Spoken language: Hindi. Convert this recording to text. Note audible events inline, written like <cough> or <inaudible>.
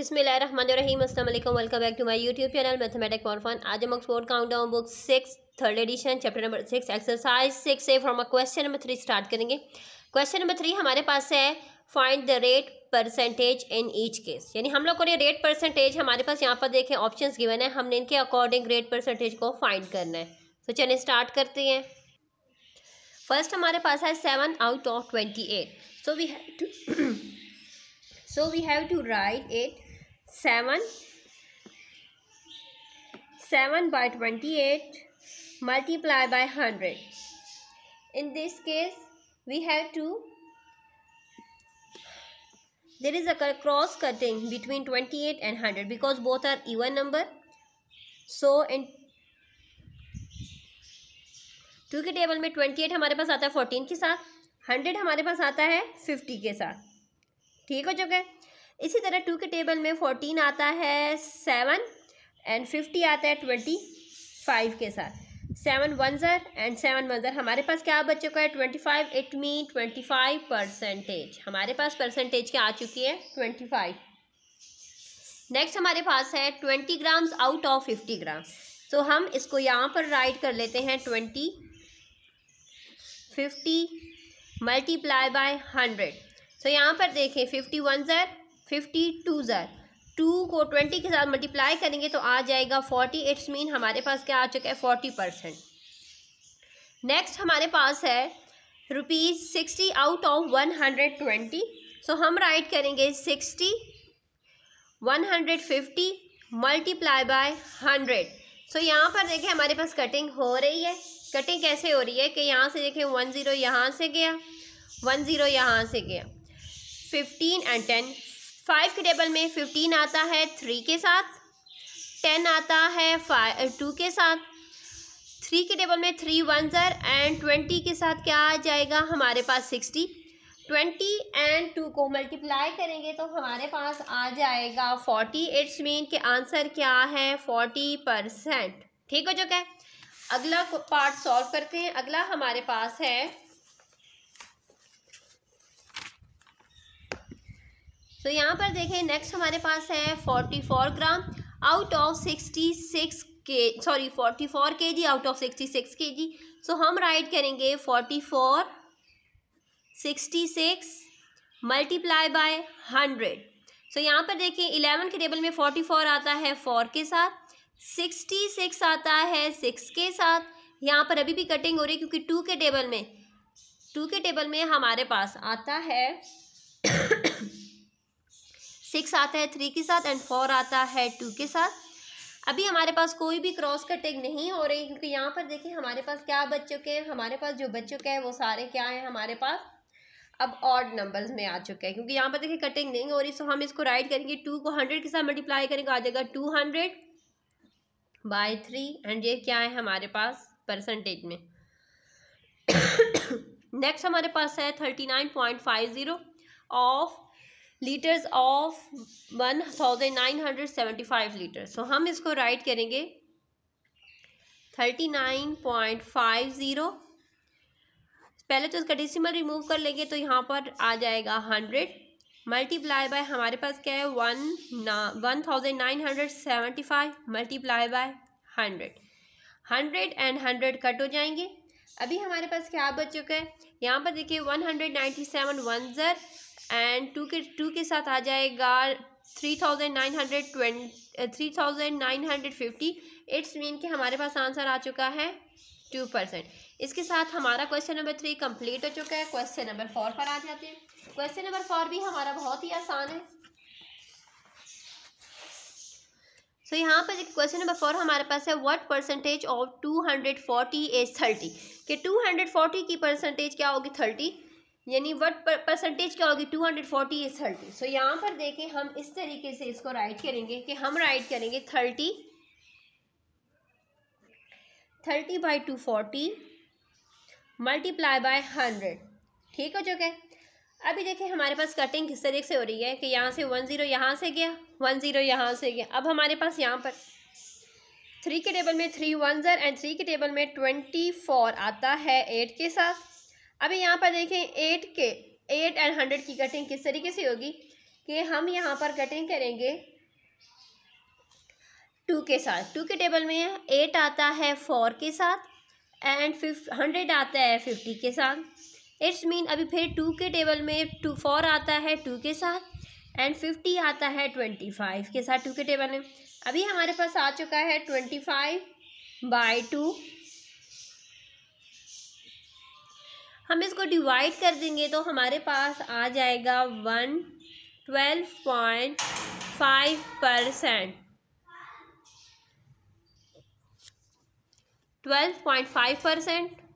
अस्सलाम वालेकुम welcome back to my YouTube channel mathematics for fun आज हम Oxford countdown book six third edition chapter number six exercise six से from a question number three start करेंगे क्वेश्चन नंबर थ्री हमारे पास है find the rate percentage in each case यानी हम लोग को रेट परसेंटेज हमारे पास यहाँ पर देखें ऑप्शन गिवन है हमने इनके अकॉर्डिंग रेट परसेंटेज को फाइंड करना है तो चलिए स्टार्ट करते हैं फर्स्ट हमारे पास है seven out of twenty eight so we have to so we have to write it seven seven by twenty eight multiply by hundred in this case we have to there is a cross cutting between twenty eight and hundred because both are even number so in two के टेबल में ट्वेंटी एट हमारे पास आता है फोर्टीन के साथ हंड्रेड हमारे पास आता है फिफ्टी के साथ ठीक हो चुके इसी तरह टू के टेबल में फोर्टीन आता है सेवन एंड फिफ्टी आता है ट्वेंटी फाइव के साथ सेवन वन ज़र एंड सेवन वन ज़र हमारे पास क्या बच्चों का है twenty five it mean twenty five percentage हमारे पास परसेंटेज क्या आ चुकी है ट्वेंटी फाइव नेक्स्ट हमारे पास है twenty grams out of fifty gram तो हम इसको यहाँ पर राइट कर लेते हैं twenty fifty multiply by hundred तो यहाँ पर देखें फिफ्टी वन ज़र फिफ्टी टू ज़र टू को ट्वेंटी के साथ मल्टीप्लाई करेंगे तो आ जाएगा फोर्टी इट्स मीन हमारे पास क्या आ चुका है फोर्टी परसेंट नेक्स्ट हमारे पास है rupees sixty out of one hundred twenty so हम राइट करेंगे sixty one hundred fifty multiply by hundred so यहाँ पर देखें हमारे पास कटिंग हो रही है कटिंग कैसे हो रही है कि यहाँ से देखें वन ज़ीरो यहाँ से गया वन ज़ीरो यहाँ से गया फिफ्टीन एंड टेन फाइव के टेबल में फिफ्टीन आता है थ्री के साथ टेन आता है फाइव टू eh, के साथ थ्री के टेबल में थ्री वन जर एंड ट्वेंटी के साथ क्या आ जाएगा हमारे पास सिक्सटी ट्वेंटी एंड टू को मल्टीप्लाई करेंगे तो हमारे पास आ जाएगा फोर्टी इट्स मीन के आंसर क्या है फोर्टी परसेंट ठीक हो चुका है अगला पार्ट सॉल्व करते हैं अगला हमारे पास है तो यहाँ पर देखें नेक्स्ट हमारे पास है forty four gram out of sixty six K sorry forty four K G out of sixty six K G so हम राइट करेंगे forty four sixty six multiply by hundred so यहाँ पर देखें इलेवन के टेबल में फोर्टी फोर आता है फोर के साथ सिक्सटी सिक्स आता है सिक्स के साथ यहाँ पर अभी भी कटिंग हो रही है क्योंकि टू के टेबल में टू के टेबल में हमारे पास आता है सिक्स आता है थ्री के साथ एंड फोर आता है टू के साथ अभी हमारे पास कोई भी क्रॉस कटिंग नहीं हो रही क्योंकि यहाँ पर देखिए हमारे पास क्या बच चुके हैं हमारे पास जो बच चुके हैं वो सारे क्या हैं हमारे पास अब ऑड नंबर्स में आ चुके हैं क्योंकि यहाँ पर देखिए कटिंग नहीं हो रही सो हम इसको राइट करेंगे टू को हंड्रेड के साथ मल्टीप्लाई करेंगे आ जाएगा two hundred by three and ये क्या है हमारे पास परसेंटेज में नेक्स्ट <coughs> हमारे पास है thirty nine point five zero of litres of one thousand nine hundred seventy five litre so हम इसको राइट करेंगे thirty nine point five zero पहले तो इसका डिसिमल रिमूव कर लेंगे तो यहाँ पर आ जाएगा हंड्रेड मल्टीप्लाई बाय हमारे पास क्या है वन ना one thousand nine hundred seventy five multiply by hundred hundred and hundred cut हो जाएंगे अभी हमारे पास क्या बच चुका है यहाँ पर देखिए one hundred ninety seven one ज़र एंड टू के टू के साथ आ जाएगा three thousand nine hundred twenty three thousand nine hundred fifty it's mean कि हमारे पास आंसर आ चुका है टू परसेंट इसके साथ हमारा क्वेश्चन नंबर थ्री कंप्लीट हो चुका है क्वेश्चन नंबर फोर पर आ जाते हैं क्वेश्चन नंबर फोर भी हमारा बहुत ही आसान है सो so, यहाँ पर क्वेश्चन नंबर फोर हमारे पास है what percentage of two hundred forty is thirty कि टू हंड्रेड फोर्टी की परसेंटेज क्या होगी थर्टी यानी वट परसेंटेज क्या होगी two hundred forty is thirty so यहाँ पर देखें हम इस तरीके से इसको राइट करेंगे कि हम राइट करेंगे thirty thirty by two forty multiply by hundred ठीक हो है अभी देखें हमारे पास कटिंग किस तरीके से हो रही है कि यहाँ से वन ज़ीरो यहाँ से गया वन ज़ीरो यहाँ से गया अब हमारे पास यहाँ पर थ्री के टेबल में थ्री वन ज़र एंड थ्री के टेबल में ट्वेंटी फोर आता है एट के साथ अभी यहाँ पर देखें एट के एट एंड हंड्रेड की कटिंग किस तरीके से होगी कि हम यहाँ पर कटिंग करेंगे टू के साथ टू के टेबल में एट आता है फोर के साथ एंड फिफ हंड्रेड आता है फिफ्टी के साथ इट्स मीन अभी फिर टू के टेबल में टू फोर आता है टू के साथ एंड फिफ्टी आता है ट्वेंटी फाइव के साथ टू के टेबल में अभी हमारे पास आ चुका है ट्वेंटी फाइव बाई टू हम इसको डिवाइड कर देंगे तो हमारे पास आ जाएगा one twelve point five percent twelve point five percent